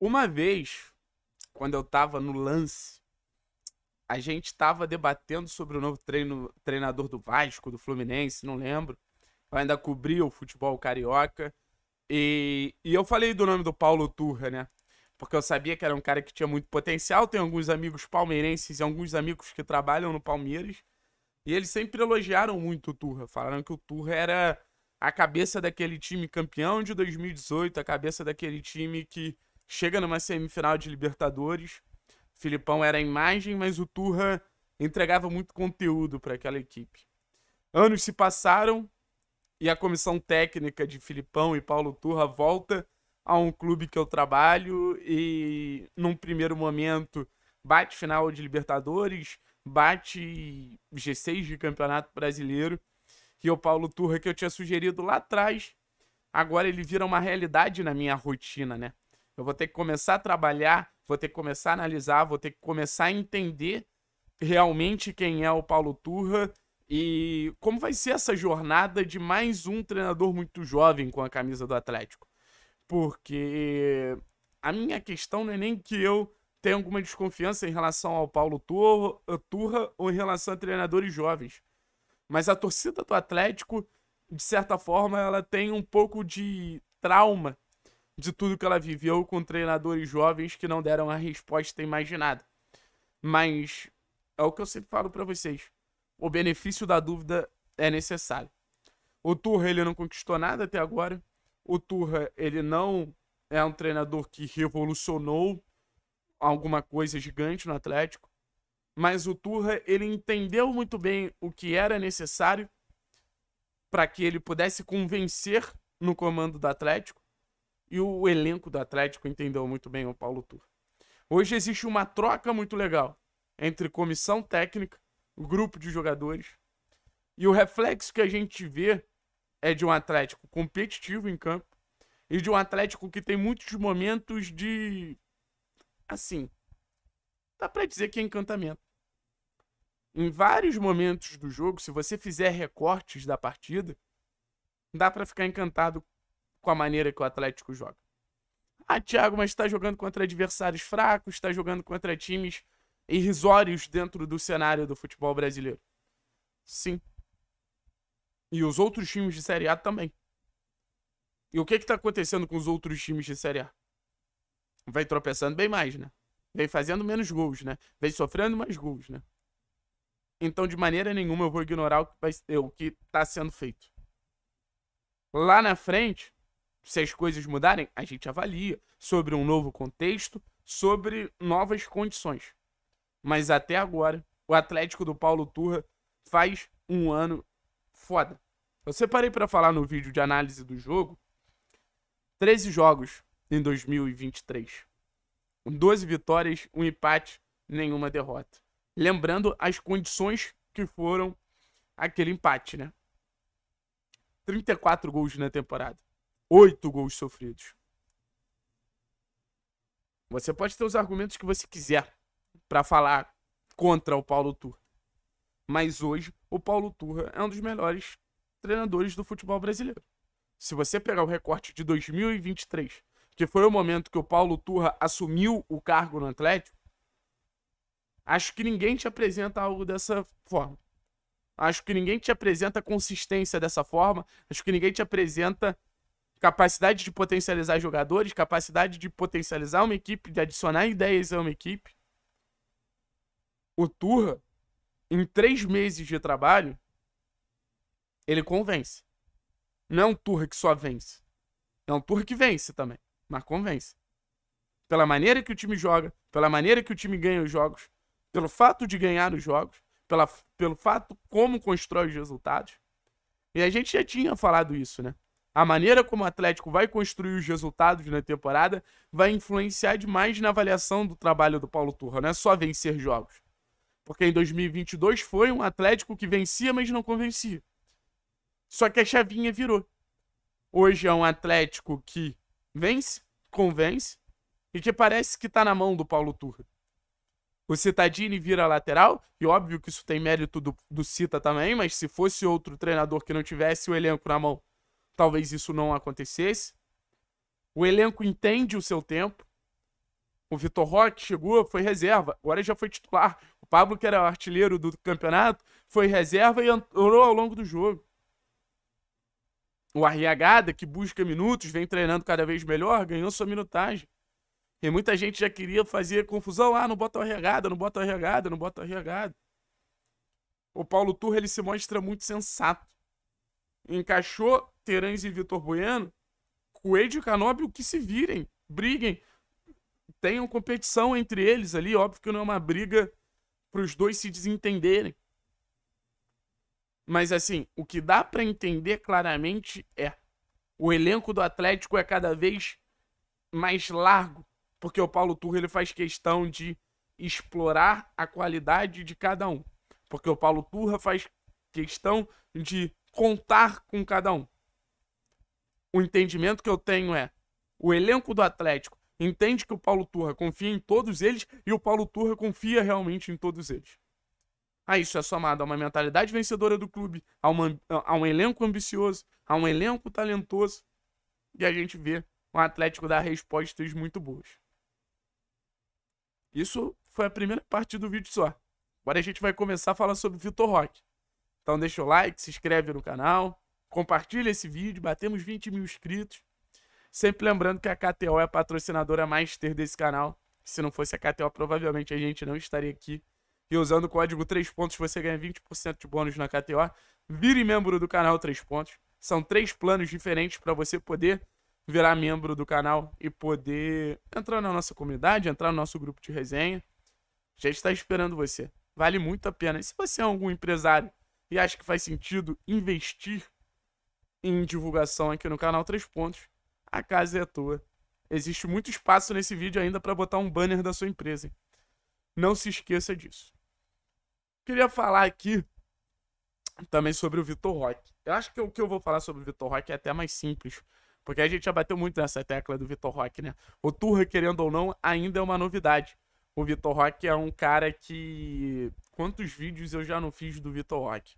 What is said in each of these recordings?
Uma vez, quando eu tava no lance, a gente tava debatendo sobre o novo treino, treinador do Vasco, do Fluminense, não lembro. Eu ainda cobri o futebol carioca. E, e eu falei do nome do Paulo Turra, né? Porque eu sabia que era um cara que tinha muito potencial. Tem alguns amigos palmeirenses e alguns amigos que trabalham no Palmeiras. E eles sempre elogiaram muito o Turra. Falaram que o Turra era a cabeça daquele time campeão de 2018, a cabeça daquele time que chega numa semifinal de Libertadores. Filipão era a imagem, mas o Turra entregava muito conteúdo para aquela equipe. Anos se passaram e a comissão técnica de Filipão e Paulo Turra volta a um clube que eu trabalho e num primeiro momento bate final de Libertadores, bate G6 de Campeonato Brasileiro, e o Paulo Turra que eu tinha sugerido lá atrás, agora ele vira uma realidade na minha rotina, né? Eu vou ter que começar a trabalhar, vou ter que começar a analisar, vou ter que começar a entender realmente quem é o Paulo Turra e como vai ser essa jornada de mais um treinador muito jovem com a camisa do Atlético. Porque a minha questão não é nem que eu tenha alguma desconfiança em relação ao Paulo Turra ou em relação a treinadores jovens. Mas a torcida do Atlético, de certa forma, ela tem um pouco de trauma de tudo que ela viveu com treinadores jovens que não deram a resposta imaginada. Mas é o que eu sempre falo para vocês. O benefício da dúvida é necessário. O Turra ele não conquistou nada até agora. O Turra ele não é um treinador que revolucionou alguma coisa gigante no Atlético, mas o Turra ele entendeu muito bem o que era necessário para que ele pudesse convencer no comando do Atlético e o elenco do Atlético entendeu muito bem o Paulo Tur. Hoje existe uma troca muito legal entre comissão técnica, o grupo de jogadores, e o reflexo que a gente vê é de um Atlético competitivo em campo e de um Atlético que tem muitos momentos de assim, dá para dizer que é encantamento. Em vários momentos do jogo, se você fizer recortes da partida, dá para ficar encantado com a maneira que o Atlético joga. Ah, Thiago, mas está jogando contra adversários fracos, está jogando contra times irrisórios dentro do cenário do futebol brasileiro. Sim. E os outros times de Série A também. E o que está acontecendo com os outros times de Série A? Vem tropeçando bem mais, né? Vem fazendo menos gols, né? Vem sofrendo mais gols, né? Então, de maneira nenhuma, eu vou ignorar o que, está sendo feito. Lá na frente, se as coisas mudarem, a gente avalia sobre um novo contexto, sobre novas condições. Mas até agora, o Atlético do Paulo Turra faz um ano foda. Eu separei para falar no vídeo de análise do jogo 13 jogos em 2023. 12 vitórias, um empate, nenhuma derrota. Lembrando as condições que foram aquele empate, né? 34 gols na temporada oito gols sofridos. Você pode ter os argumentos que você quiser para falar contra o Paulo Turra. Mas hoje, o Paulo Turra é um dos melhores treinadores do futebol brasileiro. Se você pegar o recorte de 2023, que foi o momento que o Paulo Turra assumiu o cargo no Atlético, acho que ninguém te apresenta algo dessa forma. Acho que ninguém te apresenta consistência dessa forma. Acho que ninguém te apresenta capacidade de potencializar jogadores, capacidade de potencializar uma equipe, de adicionar ideias a uma equipe. O Turra, em três meses de trabalho, ele convence. Não é um Turra que só vence. É um Turra que vence também, mas convence. Pela maneira que o time joga, pela maneira que o time ganha os jogos, pelo fato de ganhar os jogos, pela, pelo fato como constrói os resultados. E a gente já tinha falado isso, né? A maneira como o Atlético vai construir os resultados na temporada vai influenciar demais na avaliação do trabalho do Paulo Turra, não é só vencer jogos. Porque em 2022 foi um Atlético que vencia, mas não convencia. Só que a chavinha virou. Hoje é um Atlético que vence, convence e que parece que está na mão do Paulo Turra. O Citadini vira lateral, e óbvio que isso tem mérito do, do Cita também, mas se fosse outro treinador que não tivesse o elenco na mão, talvez isso não acontecesse. O elenco entende o seu tempo. O Vitor Roque chegou, foi reserva, agora já foi titular. O Pablo, que era o artilheiro do campeonato, foi reserva e entrou ao longo do jogo. O Arriagada, que busca minutos, vem treinando cada vez melhor, ganhou sua minutagem. E muita gente já queria fazer confusão. Ah, não bota o Arriagada, não bota o Arriagada, não bota o Arriagada. O Paulo Turra, ele se mostra muito sensato. Encaixou Terãs e Vitor Bueno, Coelho e Canóbio que se virem, briguem, tenham competição entre eles ali. Óbvio que não é uma briga para os dois se desentenderem. Mas assim, o que dá para entender claramente é o elenco do Atlético é cada vez mais largo, porque o Paulo Turra ele faz questão de explorar a qualidade de cada um, porque o Paulo Turra faz questão de contar com cada um o entendimento que eu tenho é: o elenco do Atlético entende que o Paulo Turra confia em todos eles e o Paulo Turra confia realmente em todos eles. A ah, isso é somado a uma mentalidade vencedora do clube, a, uma, a um elenco ambicioso, a um elenco talentoso. E a gente vê o Atlético dar respostas muito boas. Isso foi a primeira parte do vídeo só. Agora a gente vai começar a falar sobre Vitor Roque. Então deixa o like, se inscreve no canal. Compartilha esse vídeo, batemos 20 mil inscritos. Sempre lembrando que a KTO é a patrocinadora master desse canal. Se não fosse a KTO, provavelmente a gente não estaria aqui. E usando o código 3 pontos, você ganha 20% de bônus na KTO. Vire membro do canal 3 pontos. São três planos diferentes para você poder virar membro do canal e poder entrar na nossa comunidade, entrar no nosso grupo de resenha. Já está esperando você. Vale muito a pena. E se você é algum empresário e acha que faz sentido investir em divulgação aqui no canal Três Pontos, a casa é tua. Existe muito espaço nesse vídeo ainda para botar um banner da sua empresa. Não se esqueça disso. Queria falar aqui também sobre o Vitor Roque. Eu acho que o que eu vou falar sobre o Vitor Roque é até mais simples, porque a gente já bateu muito nessa tecla do Vitor Roque, né? O Turra, querendo ou não, ainda é uma novidade. O Vitor Roque é um cara que. Quantos vídeos eu já não fiz do Vitor Roque?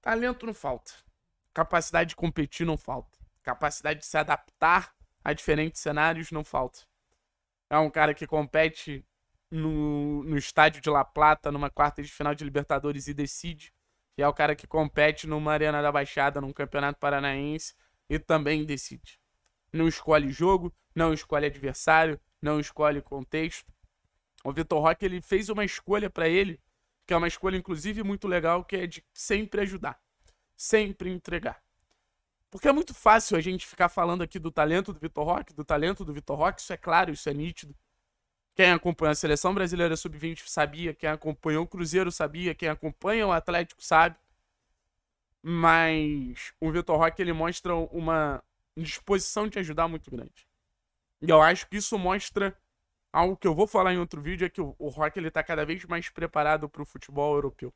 Talento não falta. Capacidade de competir não falta. Capacidade de se adaptar a diferentes cenários não falta. É um cara que compete no, no estádio de La Plata, numa quarta de final de Libertadores e decide. E é o cara que compete numa Arena da Baixada, num Campeonato Paranaense e também decide. Não escolhe jogo, não escolhe adversário, não escolhe contexto. O Vitor Roque ele fez uma escolha para ele que é uma escolha, inclusive, muito legal, que é de sempre ajudar, sempre entregar. Porque é muito fácil a gente ficar falando aqui do talento do Vitor Roque, do talento do Vitor Roque, isso é claro, isso é nítido. Quem acompanha a seleção brasileira sub-20 sabia, quem acompanhou o Cruzeiro sabia, quem acompanha o Atlético sabe. Mas o Vitor Roque ele mostra uma disposição de ajudar muito grande. E eu acho que isso mostra algo que eu vou falar em outro vídeo é que o, Rock ele tá cada vez mais preparado para o futebol europeu.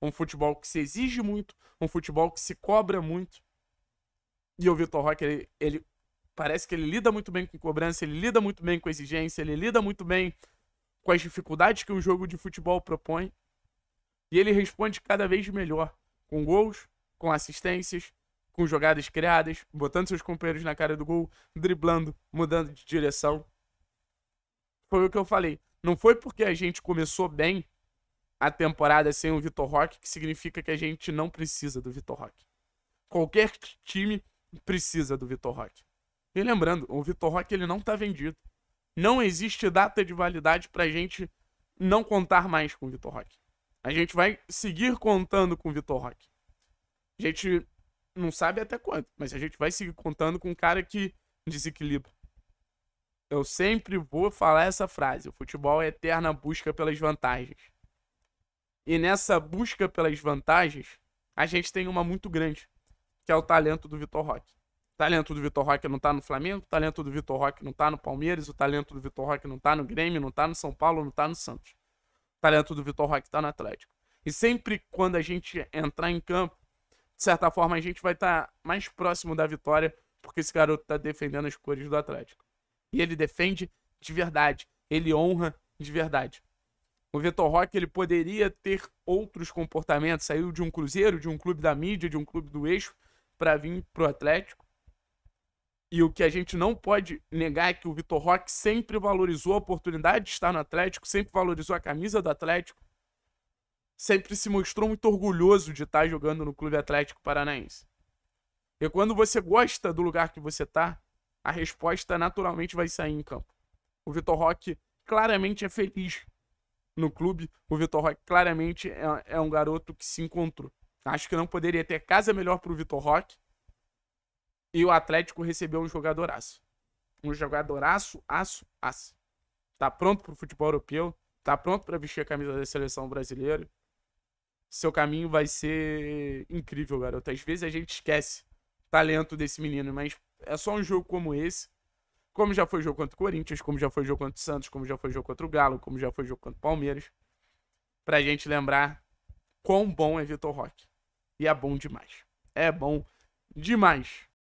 Um futebol que se exige muito, um futebol que se cobra muito. E o Vitor Rock ele, ele parece que ele lida muito bem com cobrança, ele lida muito bem com exigência, ele lida muito bem com as dificuldades que um jogo de futebol propõe. E ele responde cada vez melhor, com gols, com assistências, com jogadas criadas, botando seus companheiros na cara do gol, driblando, mudando de direção foi o que eu falei. Não foi porque a gente começou bem a temporada sem o Vitor Roque que significa que a gente não precisa do Vitor Roque. Qualquer time precisa do Vitor Roque. E lembrando, o Vitor Roque ele não tá vendido. Não existe data de validade pra gente não contar mais com o Vitor Roque. A gente vai seguir contando com o Vitor Roque. A gente não sabe até quando, mas a gente vai seguir contando com um cara que desequilibra, eu sempre vou falar essa frase: o futebol é eterna busca pelas vantagens. E nessa busca pelas vantagens, a gente tem uma muito grande, que é o talento do Vitor Roque. O talento do Vitor Roque não tá no Flamengo, o talento do Vitor Roque não tá no Palmeiras, o talento do Vitor Roque não tá no Grêmio, não tá no São Paulo, não tá no Santos. O talento do Vitor Roque tá no Atlético. E sempre quando a gente entrar em campo, de certa forma a gente vai estar tá mais próximo da vitória, porque esse garoto tá defendendo as cores do Atlético e ele defende de verdade, ele honra de verdade. O Vitor Roque ele poderia ter outros comportamentos, saiu de um Cruzeiro, de um clube da mídia, de um clube do eixo para vir pro Atlético. E o que a gente não pode negar é que o Vitor Roque sempre valorizou a oportunidade de estar no Atlético, sempre valorizou a camisa do Atlético, sempre se mostrou muito orgulhoso de estar jogando no Clube Atlético Paranaense. E quando você gosta do lugar que você está a resposta naturalmente vai sair em campo. O Vitor Roque claramente é feliz no clube. O Vitor Roque claramente é, é, um garoto que se encontrou. Acho que não poderia ter casa melhor para o Vitor Roque. E o Atlético recebeu um jogadoraço. Um jogadoraço, aço, aço. Tá pronto para o futebol europeu. Tá pronto para vestir a camisa da seleção brasileira. Seu caminho vai ser incrível, garoto. Às vezes a gente esquece o talento desse menino, mas é só um jogo como esse. Como já foi jogo contra o Corinthians, como já foi jogo contra o Santos, como já foi jogo contra o Galo, como já foi jogo contra o Palmeiras. Pra gente lembrar quão bom é Vitor Roque. E é bom demais. É bom demais.